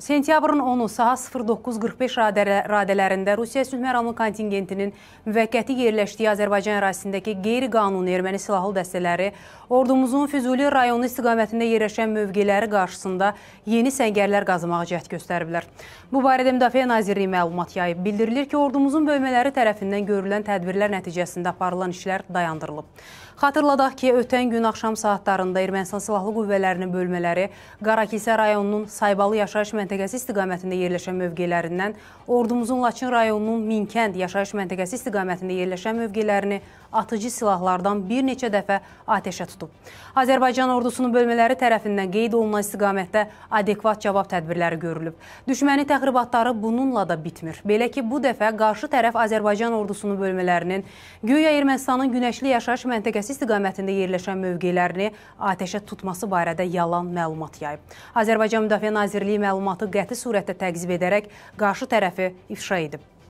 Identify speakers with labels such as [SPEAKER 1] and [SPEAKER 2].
[SPEAKER 1] Sentyabrın 10-u saat 09:45 radələrində Rusiya sülhməramlı kontingentinin müvəqqəti yerləşdiyi Azərbaycan ərazisindəki qeyri-qanuni erməni silahlı dəstələri ordumuzun Füzuli rayonu istiqamətində yerləşən mövqeləri qarşısında yeni səngərlər qazmağa cəhd göstəriblər. Bu barədə Müdafiə Nazirliyi məlumat yayıb. Bildirilir ki, ordumuzun bölmələri tərəfindən görülən tədbirlər nəticəsində aparılan işlər dayandırılıb. Xatırladaq ki, ötən gün axşam saatlarında Ermənistan silahlı qüvvələrinin bölmələri Qarakilsə rayonunun Saybalı yaşayış məntəqəsində məntəqəsi istiqamətində yerləşən mövqelərindən ordumuzun Laçın rayonunun Minkənd yaşayış məntəqəsi istiqamətində yerləşən mövqelərini atıcı silahlardan bir neçə dəfə atəşə tutub. Azərbaycan ordusunun bölmələri tərəfindən qeyd olunan istiqamətdə adekvat cavab tədbirləri görülüb. Düşməni təxribatları bununla da bitmir. Belə ki, bu dəfə qarşı tərəf Azərbaycan ordusunun bölmələrinin Güya Ermənistanın günəşli yaşayış məntəqəsi istiqamətində yerləşən mövqelərini atəşə tutması barədə yalan məlumat yayıb. Azərbaycan Müdafiə Nazirliyi məlumat məlumatı qəti surətdə təqzib edərək qarşı tərəfi ifşa edib.